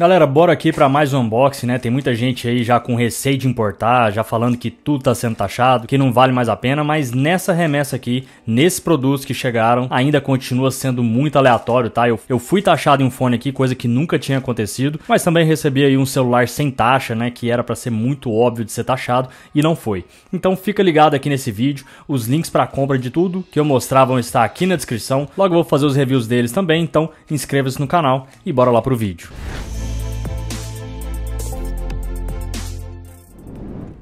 Galera, bora aqui para mais um unboxing, né? Tem muita gente aí já com receio de importar, já falando que tudo tá sendo taxado, que não vale mais a pena, mas nessa remessa aqui, nesses produtos que chegaram, ainda continua sendo muito aleatório, tá? Eu, eu fui taxado em um fone aqui, coisa que nunca tinha acontecido, mas também recebi aí um celular sem taxa, né? Que era para ser muito óbvio de ser taxado e não foi. Então fica ligado aqui nesse vídeo, os links para compra de tudo que eu mostrar vão estar aqui na descrição. Logo eu vou fazer os reviews deles também, então inscreva-se no canal e bora lá pro vídeo.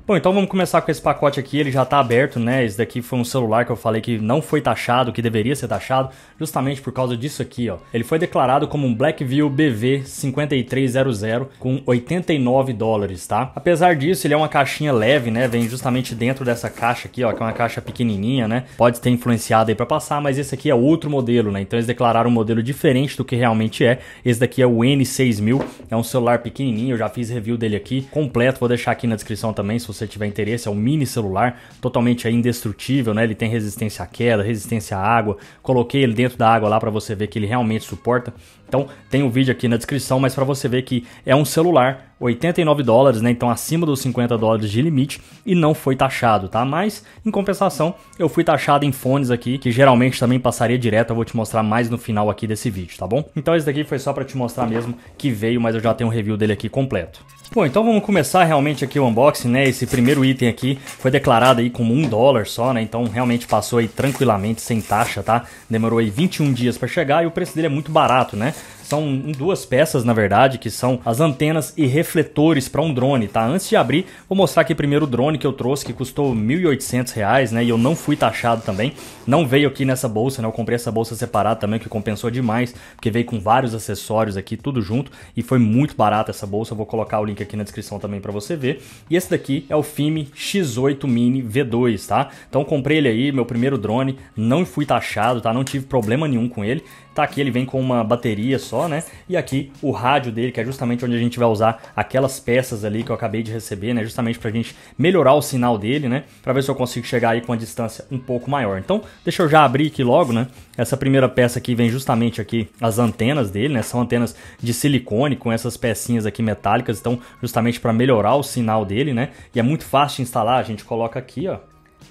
Bom, então vamos começar com esse pacote aqui, ele já está aberto, né? Esse daqui foi um celular que eu falei que não foi taxado, que deveria ser taxado, justamente por causa disso aqui, ó. Ele foi declarado como um Blackview BV 5300 com 89 dólares, tá? Apesar disso, ele é uma caixinha leve, né? Vem justamente dentro dessa caixa aqui, ó, que é uma caixa pequenininha, né? Pode ter influenciado aí para passar, mas esse aqui é outro modelo, né? Então eles declararam um modelo diferente do que realmente é. Esse daqui é o N6000, é um celular pequenininho, eu já fiz review dele aqui, completo, vou deixar aqui na descrição também se você você tiver interesse, é um mini celular, totalmente indestrutível, né? Ele tem resistência à queda, resistência à água. Coloquei ele dentro da água lá para você ver que ele realmente suporta. Então, tem o um vídeo aqui na descrição, mas para você ver que é um celular 89 dólares, né? Então acima dos 50 dólares de limite e não foi taxado, tá? Mas em compensação, eu fui taxado em fones aqui, que geralmente também passaria direto, eu vou te mostrar mais no final aqui desse vídeo, tá bom? Então esse daqui foi só para te mostrar mesmo que veio, mas eu já tenho um review dele aqui completo. Bom, então vamos começar realmente aqui o unboxing, né? Esse primeiro item aqui foi declarado aí como um dólar só, né? Então realmente passou aí tranquilamente, sem taxa, tá? Demorou aí 21 dias para chegar e o preço dele é muito barato, né? São duas peças, na verdade, que são as antenas e refletores para um drone, tá? Antes de abrir, vou mostrar aqui primeiro o drone que eu trouxe, que custou R$ 1.800, né? E eu não fui taxado também. Não veio aqui nessa bolsa, né? Eu comprei essa bolsa separada também, que compensou demais, porque veio com vários acessórios aqui, tudo junto. E foi muito barata essa bolsa. Eu vou colocar o link aqui na descrição também para você ver. E esse daqui é o FIME X8 Mini V2, tá? Então comprei ele aí, meu primeiro drone. Não fui taxado, tá? Não tive problema nenhum com ele. Tá aqui, ele vem com uma bateria só, né? E aqui o rádio dele, que é justamente onde a gente vai usar aquelas peças ali que eu acabei de receber, né? Justamente pra gente melhorar o sinal dele, né? Pra ver se eu consigo chegar aí com a distância um pouco maior. Então, deixa eu já abrir aqui logo, né? Essa primeira peça aqui vem justamente aqui as antenas dele, né? São antenas de silicone com essas pecinhas aqui metálicas, então justamente para melhorar o sinal dele, né? E é muito fácil de instalar, a gente coloca aqui, ó,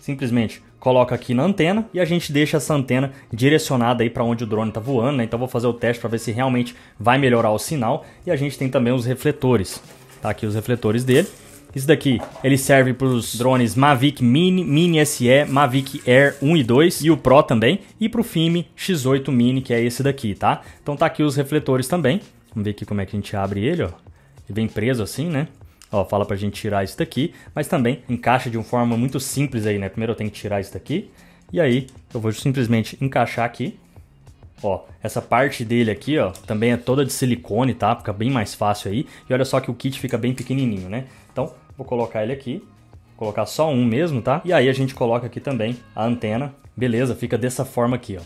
simplesmente coloca aqui na antena e a gente deixa essa antena direcionada aí para onde o drone está voando, né? Então vou fazer o teste para ver se realmente vai melhorar o sinal. E a gente tem também os refletores, tá aqui os refletores dele. Isso daqui, ele serve para os drones Mavic Mini, Mini SE, Mavic Air 1 e 2 e o Pro também. E para o FIME X8 Mini, que é esse daqui, tá? Então tá aqui os refletores também. Vamos ver aqui como é que a gente abre ele, ó. Ele vem preso assim, né? ó fala pra gente tirar isso daqui, mas também encaixa de uma forma muito simples aí, né? Primeiro eu tenho que tirar isso daqui, e aí eu vou simplesmente encaixar aqui. Ó, essa parte dele aqui, ó, também é toda de silicone, tá? Fica bem mais fácil aí. E olha só que o kit fica bem pequenininho, né? Então, vou colocar ele aqui. Vou colocar só um mesmo, tá? E aí a gente coloca aqui também a antena. Beleza, fica dessa forma aqui, ó.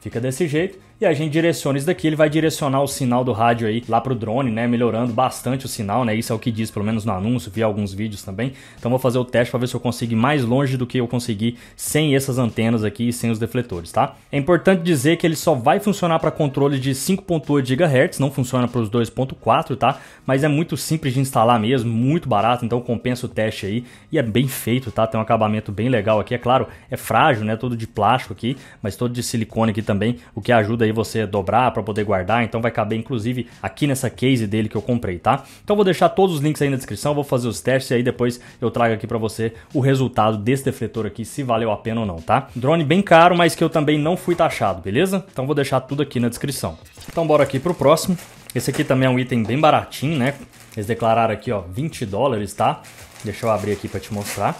Fica desse jeito e a gente direciona isso daqui, ele vai direcionar o sinal do rádio aí lá pro drone, né, melhorando bastante o sinal, né? Isso é o que diz pelo menos no anúncio, vi alguns vídeos também. Então vou fazer o teste para ver se eu consigo ir mais longe do que eu consegui sem essas antenas aqui e sem os defletores, tá? É importante dizer que ele só vai funcionar para controle de 5.8 GHz, não funciona para os 2.4, tá? Mas é muito simples de instalar mesmo, muito barato, então compensa o teste aí e é bem feito, tá? Tem um acabamento bem legal aqui, é claro, é frágil, né? Todo de plástico aqui, mas todo de silicone aqui também, o que ajuda daí você dobrar para poder guardar, então vai caber inclusive aqui nessa case dele que eu comprei, tá? Então vou deixar todos os links aí na descrição, vou fazer os testes e aí depois eu trago aqui para você o resultado desse defletor aqui, se valeu a pena ou não, tá? Drone bem caro, mas que eu também não fui taxado, beleza? Então vou deixar tudo aqui na descrição. Então bora aqui pro próximo. Esse aqui também é um item bem baratinho, né? Eles declararam aqui, ó, 20 dólares, tá? Deixa eu abrir aqui para te mostrar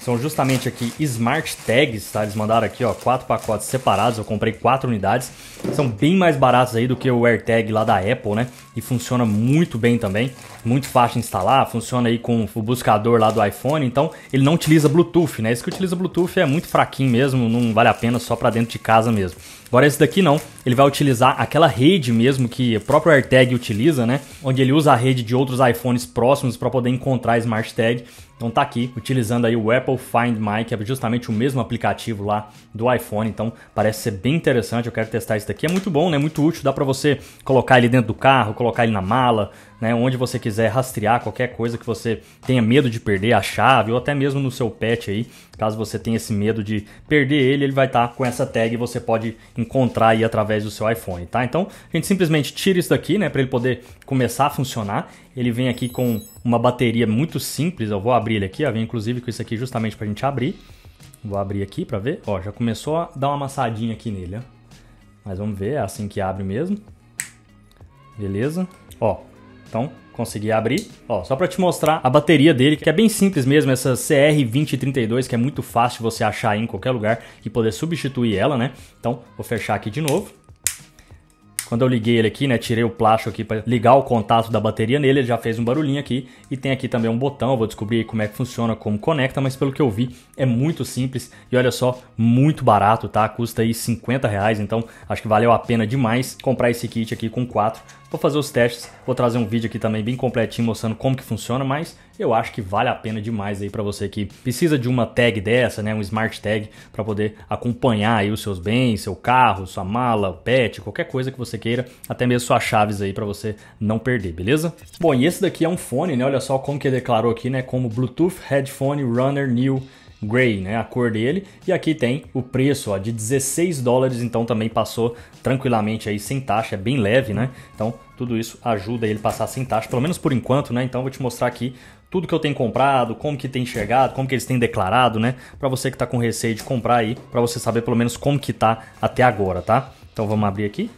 são justamente aqui Smart Tags, tá? Eles mandaram aqui, ó, quatro pacotes separados, eu comprei quatro unidades. São bem mais baratos aí do que o AirTag lá da Apple, né? E funciona muito bem também muito fácil de instalar, funciona aí com o buscador lá do iPhone, então ele não utiliza Bluetooth, né? Isso que utiliza Bluetooth é muito fraquinho mesmo, não vale a pena só para dentro de casa mesmo. Agora esse daqui não, ele vai utilizar aquela rede mesmo que o próprio AirTag utiliza, né? Onde ele usa a rede de outros iPhones próximos para poder encontrar a Smart Tag. Então tá aqui, utilizando aí o Apple Find My, que é justamente o mesmo aplicativo lá do iPhone. Então parece ser bem interessante, eu quero testar isso daqui. É muito bom, né? Muito útil, dá para você colocar ele dentro do carro, colocar ele na mala, né, onde você quiser rastrear qualquer coisa que você tenha medo de perder, a chave ou até mesmo no seu pet aí, caso você tenha esse medo de perder ele, ele vai estar tá com essa tag e você pode encontrar aí através do seu iPhone, tá? Então, a gente simplesmente tira isso daqui, né, para ele poder começar a funcionar. Ele vem aqui com uma bateria muito simples, eu vou abrir ele aqui, ó, vem inclusive com isso aqui justamente para a gente abrir. Vou abrir aqui para ver. Ó, já começou a dar uma amassadinha aqui nele, ó. Mas vamos ver, é assim que abre mesmo. Beleza? Ó, então, consegui abrir. Ó, só para te mostrar a bateria dele, que é bem simples mesmo, essa CR2032, que é muito fácil você achar em qualquer lugar e poder substituir ela, né? Então, vou fechar aqui de novo. Quando eu liguei ele aqui, né, tirei o plástico aqui para ligar o contato da bateria nele, ele já fez um barulhinho aqui. E tem aqui também um botão, vou descobrir como é que funciona, como conecta, mas pelo que eu vi, é muito simples e olha só, muito barato, tá? Custa aí 50 reais, então acho que valeu a pena demais comprar esse kit aqui com quatro. Vou fazer os testes, vou trazer um vídeo aqui também bem completinho mostrando como que funciona, mas eu acho que vale a pena demais aí para você que precisa de uma tag dessa, né, um smart tag para poder acompanhar aí os seus bens, seu carro, sua mala, o pet, qualquer coisa que você queira, até mesmo suas chaves aí para você não perder, beleza? Bom, e esse daqui é um fone, né? Olha só como que ele declarou aqui, né, como Bluetooth Headphone Runner New gray, né, a cor dele. E aqui tem o preço ó, de 16 dólares, então também passou tranquilamente aí sem taxa, é bem leve, né? Então tudo isso ajuda ele a passar sem taxa, pelo menos por enquanto, né? Então vou te mostrar aqui tudo que eu tenho comprado, como que tem chegado, como que eles têm declarado, né? Para você que está com receio de comprar aí, para você saber pelo menos como que tá até agora, tá? Então vamos abrir aqui.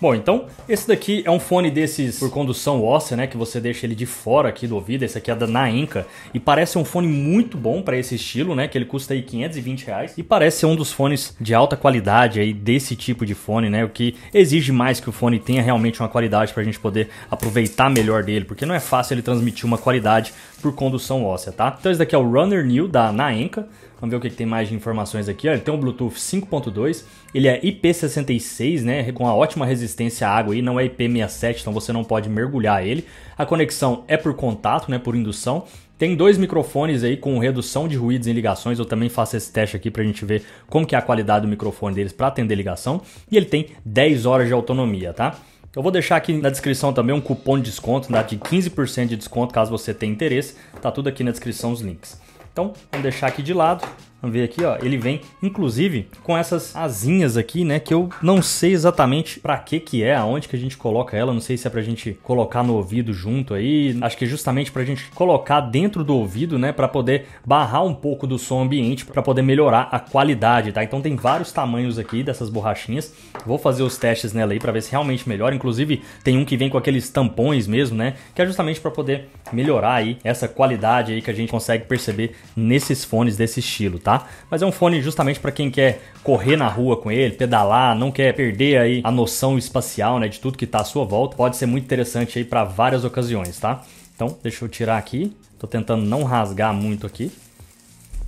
Bom, então esse daqui é um fone desses por condução óssea, né, que você deixa ele de fora aqui do ouvido. Esse aqui é da Nainca e parece um fone muito bom para esse estilo, né, que ele custa aí 520 reais e parece ser um dos fones de alta qualidade aí desse tipo de fone, né, o que exige mais que o fone tenha realmente uma qualidade para a gente poder aproveitar melhor dele, porque não é fácil ele transmitir uma qualidade por condução óssea, tá? Então esse daqui é o Runner New da Naenka. Vamos ver o que, que tem mais de informações aqui. ele tem um Bluetooth 5.2, ele é IP66, né? Com uma ótima resistência à água e não é IP67, então você não pode mergulhar ele. A conexão é por contato, né? Por indução. Tem dois microfones aí com redução de ruídos em ligações. Eu também faço esse teste aqui para a gente ver como que é a qualidade do microfone deles para atender ligação. E ele tem 10 horas de autonomia, tá? Eu vou deixar aqui na descrição também um cupom de desconto, dá né, de 15% de desconto caso você tenha interesse. Tá tudo aqui na descrição os links. Então, vamos deixar aqui de lado Vamos ver aqui, ó. Ele vem, inclusive, com essas asinhas aqui, né? Que eu não sei exatamente para que que é, aonde que a gente coloca ela. Não sei se é pra gente colocar no ouvido junto aí. Acho que é justamente pra gente colocar dentro do ouvido, né? Pra poder barrar um pouco do som ambiente, pra poder melhorar a qualidade, tá? Então tem vários tamanhos aqui dessas borrachinhas. Vou fazer os testes nela aí pra ver se realmente melhora. Inclusive, tem um que vem com aqueles tampões mesmo, né? Que é justamente pra poder melhorar aí essa qualidade aí que a gente consegue perceber nesses fones desse estilo, tá? tá? Mas é um fone justamente para quem quer correr na rua com ele, pedalar, não quer perder aí a noção espacial, né, de tudo que está à sua volta. Pode ser muito interessante aí para várias ocasiões, tá? Então, deixa eu tirar aqui. Tô tentando não rasgar muito aqui.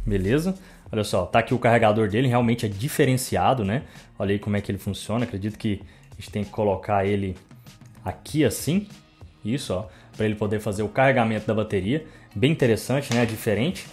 Beleza? Olha só, tá aqui o carregador dele, realmente é diferenciado, né? Olha aí como é que ele funciona. Acredito que a gente tem que colocar ele aqui assim. Isso, ó, para ele poder fazer o carregamento da bateria. Bem interessante, né? É diferente.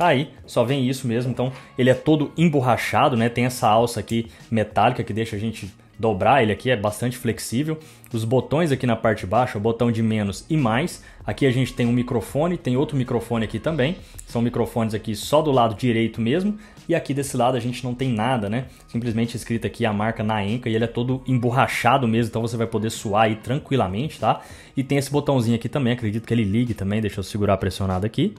Tá aí, só vem isso mesmo. Então ele é todo emborrachado, né? Tem essa alça aqui metálica que deixa a gente dobrar ele aqui, é bastante flexível. Os botões aqui na parte de baixo, o botão de menos e mais. Aqui a gente tem um microfone, tem outro microfone aqui também. São microfones aqui só do lado direito mesmo. E aqui desse lado a gente não tem nada, né? Simplesmente escrita aqui a marca na Enca e ele é todo emborrachado mesmo, então você vai poder suar aí tranquilamente, tá? E tem esse botãozinho aqui também, acredito que ele ligue também, deixa eu segurar pressionado aqui.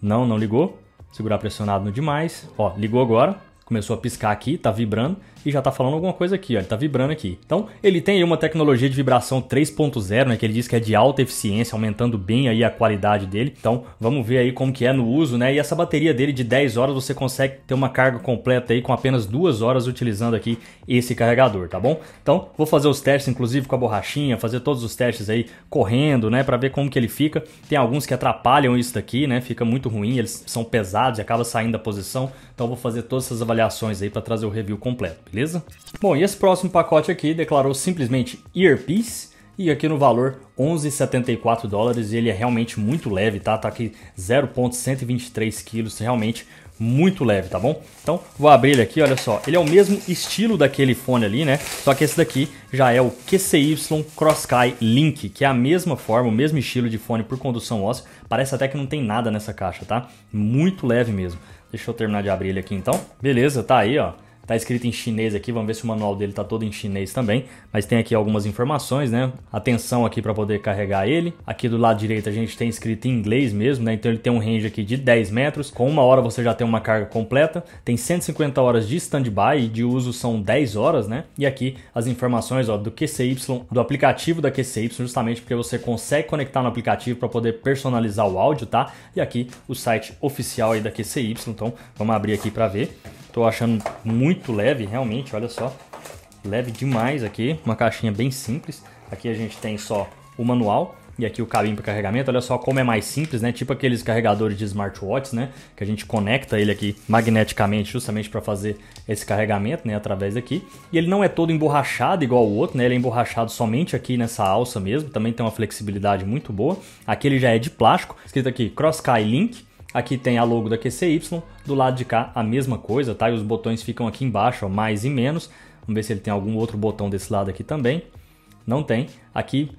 Não, não ligou. Segurar pressionado no demais. Ó, ligou agora. Começou a piscar aqui, tá vibrando e já tá falando alguma coisa aqui, ó, ele tá vibrando aqui. Então, ele tem aí uma tecnologia de vibração 3.0, né, que ele diz que é de alta eficiência, aumentando bem aí a qualidade dele. Então, vamos ver aí como que é no uso, né? E essa bateria dele de 10 horas você consegue ter uma carga completa aí com apenas 2 horas utilizando aqui esse carregador, tá bom? Então, vou fazer os testes inclusive com a borrachinha, fazer todos os testes aí correndo, né, para ver como que ele fica. Tem alguns que atrapalham isso daqui, né? Fica muito ruim, eles são pesados e acaba saindo da posição. Então, vou fazer todas essas avaliações aí para trazer o review completo beleza? Bom, e esse próximo pacote aqui declarou simplesmente Earpiece, e aqui no valor 11,74 dólares, ele é realmente muito leve, tá? Tá aqui 0,123 quilos, realmente muito leve, tá bom? Então, vou abrir ele aqui, olha só. Ele é o mesmo estilo daquele fone ali, né? Só que esse daqui já é o QCY CrossKai Link, que é a mesma forma, o mesmo estilo de fone por condução óssea. Parece até que não tem nada nessa caixa, tá? Muito leve mesmo. Deixa eu terminar de abrir ele aqui então. Beleza, tá aí, ó. Tá escrito em chinês aqui, vamos ver se o manual dele tá todo em chinês também, mas tem aqui algumas informações, né? Atenção aqui para poder carregar ele. Aqui do lado direito a gente tem escrito em inglês mesmo, né? Então ele tem um range aqui de 10 metros. Com uma hora você já tem uma carga completa. Tem 150 horas de standby e de uso são 10 horas, né? E aqui as informações ó, do QCY, do aplicativo da QCY, justamente porque você consegue conectar no aplicativo para poder personalizar o áudio, tá? E aqui o site oficial aí da QCY. Então vamos abrir aqui para ver. Tô achando muito leve, realmente, olha só. Leve demais aqui, uma caixinha bem simples. Aqui a gente tem só o manual e aqui o cabinho para carregamento. Olha só como é mais simples, né? Tipo aqueles carregadores de smartwatch, né? Que a gente conecta ele aqui magneticamente justamente para fazer esse carregamento, né? Através daqui. E ele não é todo emborrachado igual o outro, né? Ele é emborrachado somente aqui nessa alça mesmo. Também tem uma flexibilidade muito boa. Aqui ele já é de plástico. Escrito aqui Cross Sky Link. Aqui tem a logo da QCY, do lado de cá a mesma coisa, tá? E os botões ficam aqui embaixo, ó, mais e menos. Vamos ver se ele tem algum outro botão desse lado aqui também. Não tem. Aqui,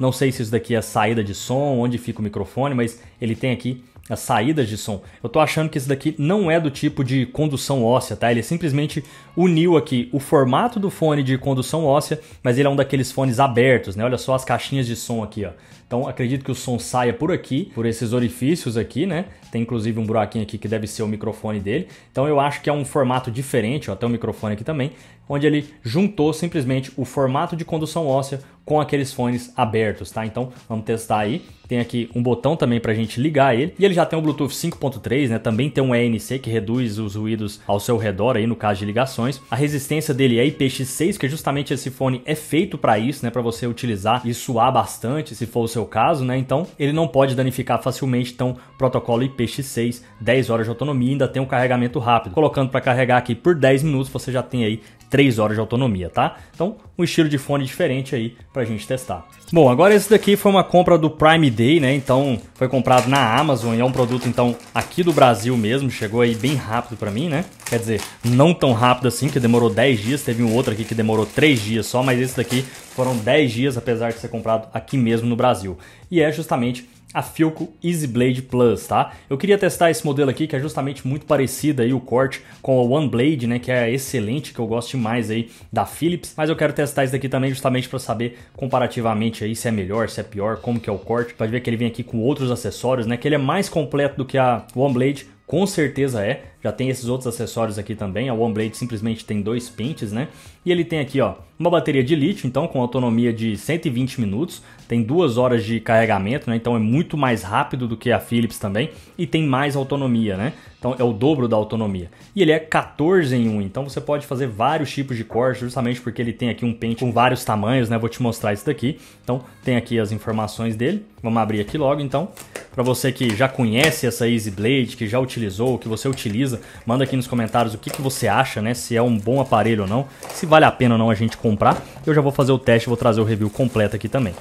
não sei se isso daqui é a saída de som, onde fica o microfone, mas ele tem aqui as saídas de som. Eu tô achando que esse daqui não é do tipo de condução óssea, tá? Ele simplesmente uniu aqui o formato do fone de condução óssea, mas ele é um daqueles fones abertos, né? Olha só as caixinhas de som aqui, ó. Então acredito que o som saia por aqui, por esses orifícios aqui, né? Tem inclusive um buraquinho aqui que deve ser o microfone dele. Então eu acho que é um formato diferente, ó, tem um microfone aqui também onde ele juntou simplesmente o formato de condução óssea com aqueles fones abertos, tá? Então vamos testar aí. Tem aqui um botão também para a gente ligar ele. E ele já tem um Bluetooth 5.3, né? Também tem um ANC que reduz os ruídos ao seu redor aí no caso de ligações. A resistência dele é IPX6, que é justamente esse fone é feito para isso, né? Para você utilizar e suar bastante, se for o seu caso, né? Então ele não pode danificar facilmente. Então protocolo IPX6, 10 horas de autonomia, ainda tem um carregamento rápido. Colocando para carregar aqui por 10 minutos, você já tem aí 3 horas de autonomia, tá? Então, um estilo de fone diferente aí pra gente testar. Bom, agora esse daqui foi uma compra do Prime Day, né? Então, foi comprado na Amazon e é um produto então aqui do Brasil mesmo, chegou aí bem rápido para mim, né? Quer dizer, não tão rápido assim, que demorou 10 dias, teve um outro aqui que demorou 3 dias só, mas esse daqui foram 10 dias apesar de ser comprado aqui mesmo no Brasil. E é justamente a Filco Easy Blade Plus, tá? Eu queria testar esse modelo aqui, que é justamente muito parecido aí o corte com a One Blade, né, que é excelente, que eu gosto demais aí da Philips, mas eu quero testar isso daqui também justamente para saber comparativamente aí se é melhor, se é pior, como que é o corte. Pode ver que ele vem aqui com outros acessórios, né, que ele é mais completo do que a One Blade, com certeza é. Já tem esses outros acessórios aqui também. A One Blade simplesmente tem dois pentes, né? E ele tem aqui, ó, uma bateria de lítio, então, com autonomia de 120 minutos, tem duas horas de carregamento, né? Então é muito mais rápido do que a Philips também e tem mais autonomia, né? Então é o dobro da autonomia. E ele é 14 em 1, então você pode fazer vários tipos de cortes justamente porque ele tem aqui um pente com vários tamanhos, né? Vou te mostrar isso daqui. Então tem aqui as informações dele. Vamos abrir aqui logo, então. Para você que já conhece essa Easy Blade, que já utilizou, que você utiliza, manda aqui nos comentários o que, que você acha, né? Se é um bom aparelho ou não, se vale a pena ou não a gente comprar. Eu já vou fazer o teste, vou trazer o review completo aqui também.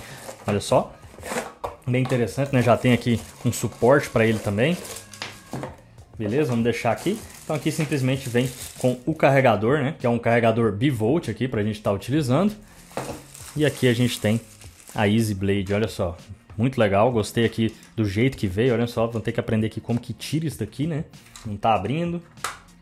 Olha só, bem interessante, né? Já tem aqui um suporte para ele também. Beleza, vamos deixar aqui. Então aqui simplesmente vem com o carregador, né? Que é um carregador bivolt aqui para a gente estar tá utilizando. E aqui a gente tem a Easy Blade, olha só. Muito legal, gostei aqui do jeito que veio, olha só. Vou ter que aprender aqui como que tira isso daqui, né? Não tá abrindo.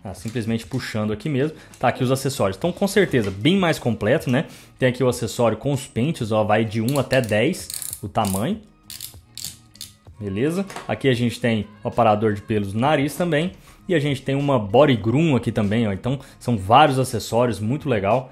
Ah, simplesmente puxando aqui mesmo, tá aqui os acessórios. Então, com certeza, bem mais completo, né? Tem aqui o acessório com os pentes, ó, vai de 1 até 10 o tamanho. Beleza? Aqui a gente tem o aparador de pelos no nariz também. E a gente tem uma body groom aqui também, ó. Então, são vários acessórios, muito legal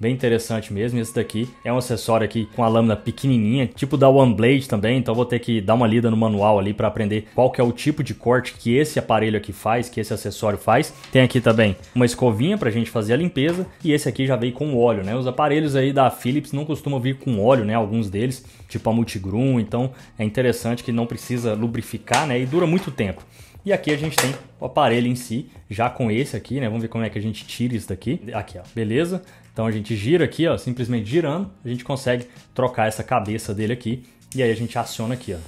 bem interessante mesmo. Esse daqui é um acessório aqui com a lâmina pequenininha, tipo da OneBlade também, então vou ter que dar uma lida no manual ali para aprender qual que é o tipo de corte que esse aparelho aqui faz, que esse acessório faz. Tem aqui também uma escovinha para a gente fazer a limpeza e esse aqui já veio com óleo, né? Os aparelhos aí da Philips não costumam vir com óleo, né? Alguns deles, tipo a Multigrum, então é interessante que não precisa lubrificar, né? E dura muito tempo. E aqui a gente tem o aparelho em si, já com esse aqui, né? Vamos ver como é que a gente tira isso daqui. Aqui, ó. Beleza? Então a gente gira aqui, ó, simplesmente girando, a gente consegue trocar essa cabeça dele aqui e aí a gente aciona aqui, ó.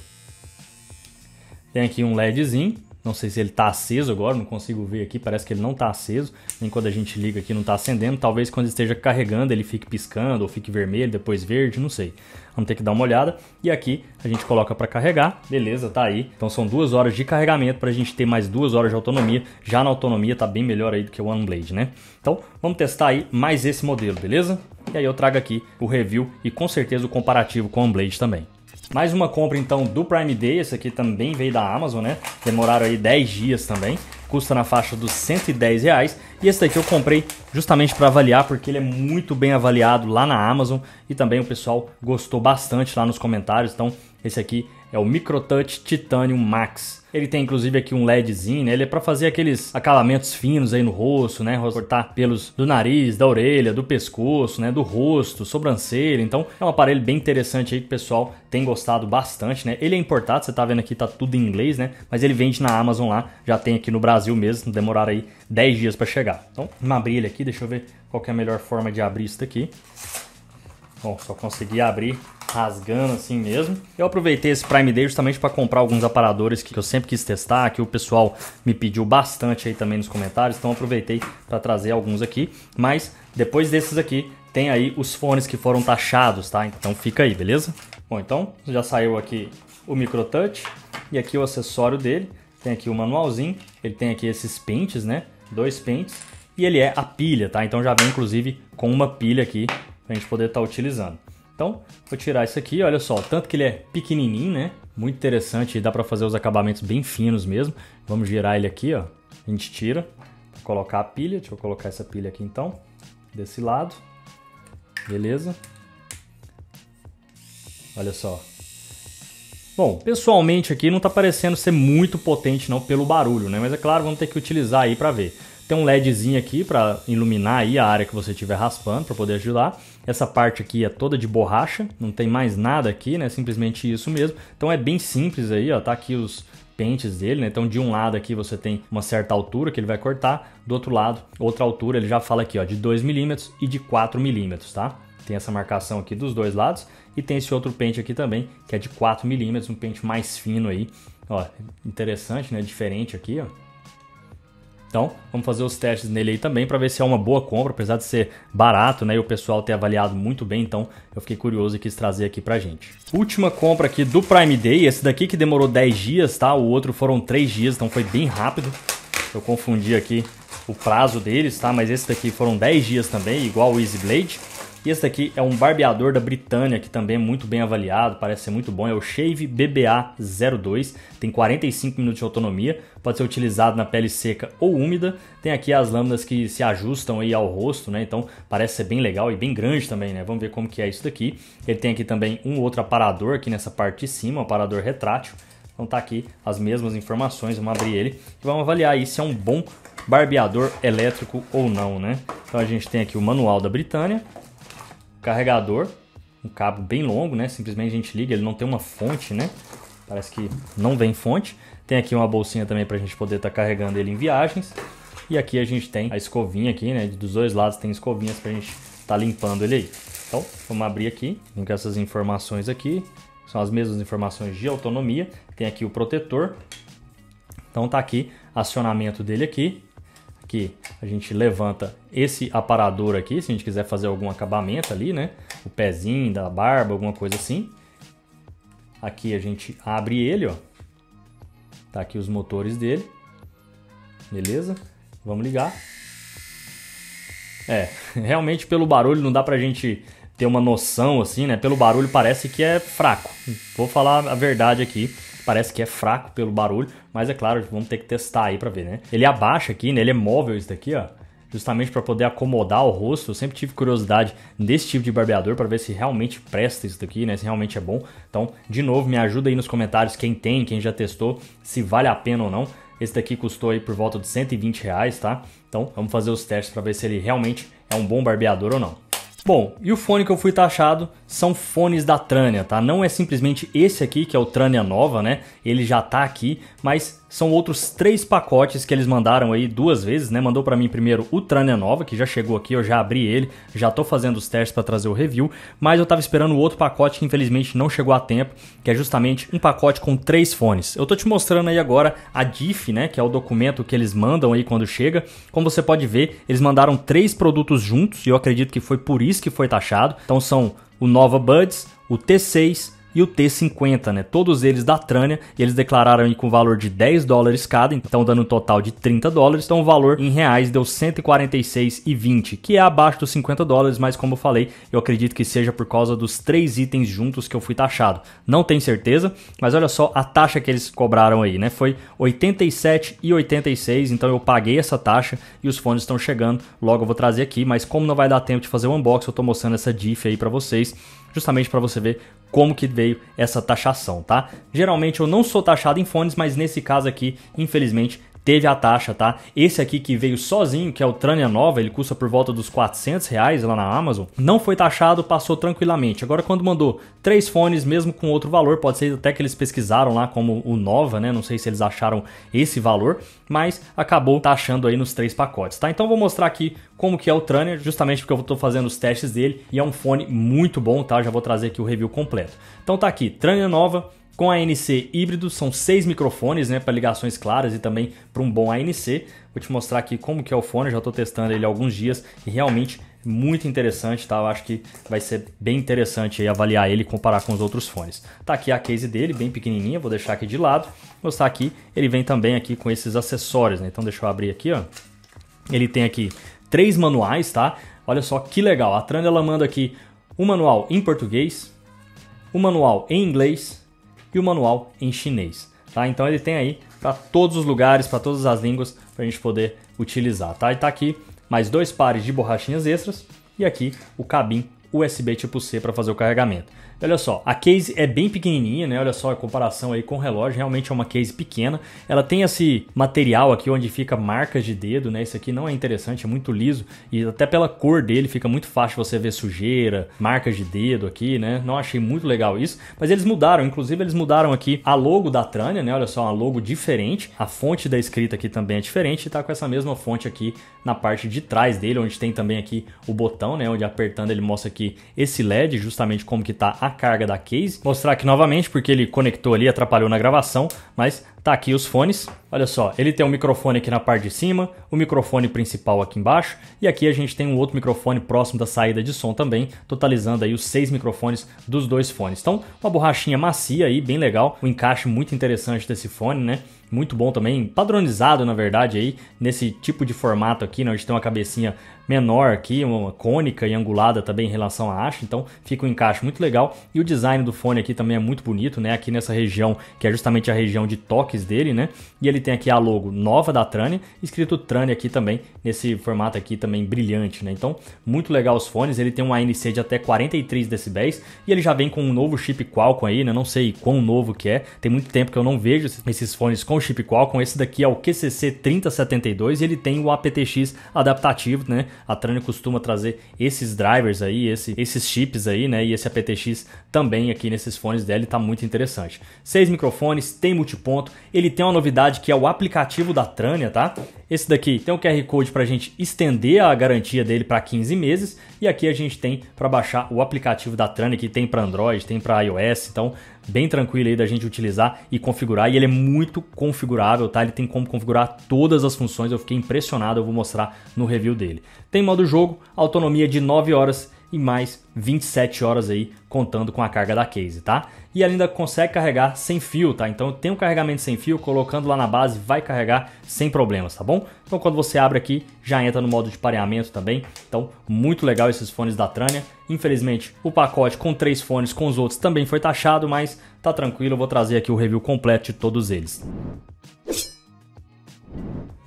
Tem aqui um LEDzinho não sei se ele está aceso agora, não consigo ver aqui, parece que ele não está aceso. Nem quando a gente liga aqui não está acendendo. Talvez quando esteja carregando ele fique piscando ou fique vermelho, depois verde, não sei. Vamos ter que dar uma olhada. E aqui a gente coloca para carregar, beleza, tá aí. Então são duas horas de carregamento para a gente ter mais duas horas de autonomia. Já na autonomia está bem melhor aí do que o OneBlade, né? Então vamos testar aí mais esse modelo, beleza? E aí eu trago aqui o review e com certeza o comparativo com o OneBlade também. Mais uma compra então do Prime Day, esse aqui também veio da Amazon, né? Demoraram aí 10 dias também, custa na faixa dos 110 reais. E esse daqui eu comprei justamente para avaliar, porque ele é muito bem avaliado lá na Amazon e também o pessoal gostou bastante lá nos comentários. Então esse aqui é o Microtouch Titanium Max. Ele tem inclusive aqui um LEDzinho, né? Ele é para fazer aqueles acalamentos finos aí no rosto, né? Cortar pelos do nariz, da orelha, do pescoço, né? Do rosto, sobrancelha. Então é um aparelho bem interessante aí que o pessoal tem gostado bastante, né? Ele é importado, você tá vendo aqui, tá tudo em inglês, né? Mas ele vende na Amazon lá, já tem aqui no Brasil mesmo, demorar aí 10 dias para chegar. Então, vamos abrir ele aqui, deixa eu ver qual é a melhor forma de abrir isso daqui. Bom, só consegui abrir rasgando assim mesmo. Eu aproveitei esse Prime Day justamente para comprar alguns aparadores que eu sempre quis testar, que o pessoal me pediu bastante aí também nos comentários, então aproveitei para trazer alguns aqui, mas depois desses aqui tem aí os fones que foram taxados, tá? Então fica aí, beleza? Bom, então já saiu aqui o micro touch e aqui o acessório dele. Tem aqui o manualzinho, ele tem aqui esses pentes, né? Dois pentes e ele é a pilha, tá? Então já vem inclusive com uma pilha aqui para a gente poder estar tá utilizando. Então, vou tirar isso aqui, olha só, tanto que ele é pequenininho, né? Muito interessante, dá para fazer os acabamentos bem finos mesmo. Vamos girar ele aqui, ó. A gente tira, colocar a pilha, deixa eu colocar essa pilha aqui então, desse lado. Beleza? Olha só. Bom, pessoalmente aqui não está parecendo ser muito potente não pelo barulho, né? Mas é claro, vamos ter que utilizar aí para ver. Tem um LEDzinho aqui para iluminar aí a área que você estiver raspando para poder ajudar. Essa parte aqui é toda de borracha, não tem mais nada aqui, né? Simplesmente isso mesmo. Então é bem simples aí, ó, tá aqui os pentes dele, né? Então de um lado aqui você tem uma certa altura que ele vai cortar, do outro lado, outra altura, ele já fala aqui, ó, de 2 milímetros e de 4 milímetros, tá? Tem essa marcação aqui dos dois lados e tem esse outro pente aqui também, que é de 4 milímetros, um pente mais fino aí. Ó, interessante, né? Diferente aqui, ó. Então, vamos fazer os testes nele aí também para ver se é uma boa compra, apesar de ser barato, né? E o pessoal ter avaliado muito bem, então eu fiquei curioso e quis trazer aqui pra gente. Última compra aqui do Prime Day, esse daqui que demorou 10 dias, tá? O outro foram 3 dias, então foi bem rápido. Eu confundi aqui o prazo deles, tá? Mas esse daqui foram 10 dias também, igual o Easy Blade. E esse daqui é um barbeador da Britânia, que também é muito bem avaliado, parece ser muito bom. É o Shave BBA02, tem 45 minutos de autonomia, pode ser utilizado na pele seca ou úmida. Tem aqui as lâminas que se ajustam aí ao rosto, né? Então parece ser bem legal e bem grande também, né? Vamos ver como que é isso daqui. Ele tem aqui também um outro aparador aqui nessa parte de cima, um aparador retrátil. Então tá aqui as mesmas informações, vamos abrir ele e vamos avaliar aí se é um bom barbeador elétrico ou não, né? Então a gente tem aqui o manual da Britânia, carregador, um cabo bem longo, né? Simplesmente a gente liga, ele não tem uma fonte, né? Parece que não vem fonte. Tem aqui uma bolsinha também para a gente poder estar tá carregando ele em viagens. E aqui a gente tem a escovinha aqui, né? Dos dois lados tem escovinhas para a gente estar tá limpando ele aí. Então, vamos abrir aqui, vem com essas informações aqui. São as mesmas informações de autonomia. Tem aqui o protetor. Então tá aqui, acionamento dele aqui que a gente levanta esse aparador aqui, se a gente quiser fazer algum acabamento ali, né? O pezinho da barba, alguma coisa assim. Aqui a gente abre ele, ó. Tá aqui os motores dele. Beleza? Vamos ligar. É, realmente pelo barulho não dá pra gente ter uma noção assim, né? Pelo barulho parece que é fraco. Vou falar a verdade aqui parece que é fraco pelo barulho, mas é claro, vamos ter que testar aí para ver, né? Ele abaixa aqui, né? Ele é móvel isso daqui, ó justamente para poder acomodar o rosto. Eu sempre tive curiosidade desse tipo de barbeador para ver se realmente presta isso daqui, né? Se realmente é bom. Então, de novo, me ajuda aí nos comentários quem tem, quem já testou, se vale a pena ou não. Esse daqui custou aí por volta de 120 reais, tá? Então, vamos fazer os testes para ver se ele realmente é um bom barbeador ou não. Bom, e o fone que eu fui taxado são fones da Trânia, tá? Não é simplesmente esse aqui, que é o Trânia Nova, né? Ele já tá aqui, mas são outros três pacotes que eles mandaram aí duas vezes, né? Mandou para mim primeiro o Trânia Nova, que já chegou aqui, eu já abri ele, já tô fazendo os testes para trazer o review, mas eu tava esperando o outro pacote que infelizmente não chegou a tempo, que é justamente um pacote com três fones. Eu tô te mostrando aí agora a DIF, né, que é o documento que eles mandam aí quando chega. Como você pode ver, eles mandaram três produtos juntos e eu acredito que foi por isso que foi taxado. Então são o Nova Buds, o T6 e o T50, né? Todos eles da Trânia, eles declararam com valor de 10 dólares cada, então dando um total de 30 dólares, então o valor em reais deu 146,20, que é abaixo dos 50 dólares, mas como eu falei, eu acredito que seja por causa dos três itens juntos que eu fui taxado. Não tenho certeza, mas olha só a taxa que eles cobraram aí, né? Foi 87,86, então eu paguei essa taxa e os fones estão chegando, logo eu vou trazer aqui, mas como não vai dar tempo de fazer o unboxing, eu tô mostrando essa diff aí para vocês, justamente para você ver como que veio essa taxação, tá? Geralmente eu não sou taxado em fones, mas nesse caso aqui, infelizmente, teve a taxa, tá? Esse aqui que veio sozinho, que é o Trânia Nova, ele custa por volta dos 400 reais lá na Amazon, não foi taxado, passou tranquilamente. Agora quando mandou três fones, mesmo com outro valor, pode ser até que eles pesquisaram lá como o Nova, né? Não sei se eles acharam esse valor, mas acabou taxando aí nos três pacotes, tá? Então vou mostrar aqui como que é o Trânia, justamente porque eu estou fazendo os testes dele e é um fone muito bom, tá? Já vou trazer aqui o review completo. Então tá aqui, Trânia Nova, com ANC híbrido, são seis microfones né, para ligações claras e também para um bom ANC. Vou te mostrar aqui como que é o fone, já estou testando ele há alguns dias e realmente muito interessante, tá? Eu acho que vai ser bem interessante avaliar ele e comparar com os outros fones. Tá aqui a case dele, bem pequenininha, vou deixar aqui de lado. Mostrar aqui, ele vem também aqui com esses acessórios, né? Então deixa eu abrir aqui, ó. Ele tem aqui três manuais, tá? Olha só que legal, a Tranda ela manda aqui um manual em português, um manual em inglês, e o manual em chinês. Tá? Então ele tem aí para todos os lugares, para todas as línguas, para a gente poder utilizar. Tá? E tá aqui mais dois pares de borrachinhas extras e aqui o cabinho USB tipo C para fazer o carregamento. E olha só, a case é bem pequenininha, né? Olha só a comparação aí com o relógio, realmente é uma case pequena. Ela tem esse material aqui onde fica marcas de dedo, né? Isso aqui não é interessante, é muito liso e até pela cor dele fica muito fácil você ver sujeira, marcas de dedo aqui, né? Não achei muito legal isso, mas eles mudaram, inclusive eles mudaram aqui a logo da Trânia, né? Olha só, uma logo diferente, a fonte da escrita aqui também é diferente e tá com essa mesma fonte aqui na parte de trás dele, onde tem também aqui o botão, né? Onde apertando ele mostra aqui esse LED, justamente como que tá a carga da case. Mostrar aqui novamente porque ele conectou ali, atrapalhou na gravação, mas tá aqui os fones. Olha só, ele tem um microfone aqui na parte de cima, o microfone principal aqui embaixo e aqui a gente tem um outro microfone próximo da saída de som também, totalizando aí os seis microfones dos dois fones. Então, uma borrachinha macia aí, bem legal, o um encaixe muito interessante desse fone, né? Muito bom também, padronizado na verdade aí, nesse tipo de formato aqui, né? gente tem uma cabecinha menor aqui, uma cônica e angulada também em relação à haste, então fica um encaixe muito legal. E o design do fone aqui também é muito bonito, né? Aqui nessa região, que é justamente a região de toques dele, né? E ele tem aqui a logo nova da Trane, escrito Trane aqui também, nesse formato aqui também brilhante, né? Então, muito legal os fones, ele tem um ANC de até 43 decibéis e ele já vem com um novo chip Qualcomm aí, né? Não sei quão novo que é, tem muito tempo que eu não vejo esses fones com chip Qualcomm, esse daqui é o QCC 3072 e ele tem o aptX adaptativo, né? A Trane costuma trazer esses drivers aí, esse, esses chips aí, né? E esse aptX também aqui nesses fones dela tá muito interessante. Seis microfones, tem multiponto, ele tem uma novidade que é o aplicativo da Trânia, tá? Esse daqui tem o um QR Code para a gente estender a garantia dele para 15 meses e aqui a gente tem para baixar o aplicativo da Trânia que tem para Android, tem para iOS, então bem tranquilo aí da gente utilizar e configurar. E ele é muito configurável, tá? Ele tem como configurar todas as funções. Eu fiquei impressionado, eu vou mostrar no review dele. Tem modo jogo, autonomia de 9 horas e mais 27 horas aí contando com a carga da case, tá? E ela ainda consegue carregar sem fio, tá? Então tem um carregamento sem fio, colocando lá na base vai carregar sem problemas, tá bom? Então quando você abre aqui, já entra no modo de pareamento também. Então muito legal esses fones da Trânia. Infelizmente, o pacote com três fones com os outros também foi taxado, mas tá tranquilo, eu vou trazer aqui o review completo de todos eles.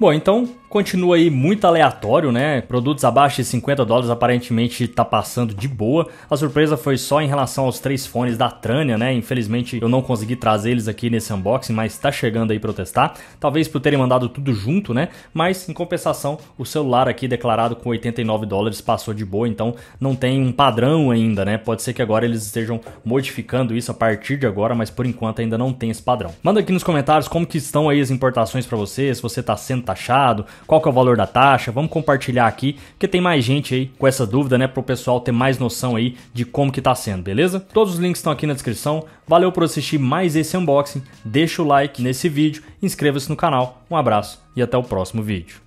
Bom, então continua aí muito aleatório, né? Produtos abaixo de 50 dólares aparentemente tá passando de boa. A surpresa foi só em relação aos três fones da Trânia, né? Infelizmente eu não consegui trazer eles aqui nesse unboxing, mas tá chegando aí para eu testar. Talvez por terem mandado tudo junto, né? Mas em compensação, o celular aqui declarado com 89 dólares passou de boa, então não tem um padrão ainda, né? Pode ser que agora eles estejam modificando isso a partir de agora, mas por enquanto ainda não tem esse padrão. Manda aqui nos comentários como que estão aí as importações para você, se você tá sentado taxado, qual que é o valor da taxa, vamos compartilhar aqui, porque tem mais gente aí com essa dúvida, né, para o pessoal ter mais noção aí de como que tá sendo, beleza? Todos os links estão aqui na descrição. Valeu por assistir mais esse unboxing. Deixa o like nesse vídeo, inscreva-se no canal. Um abraço e até o próximo vídeo.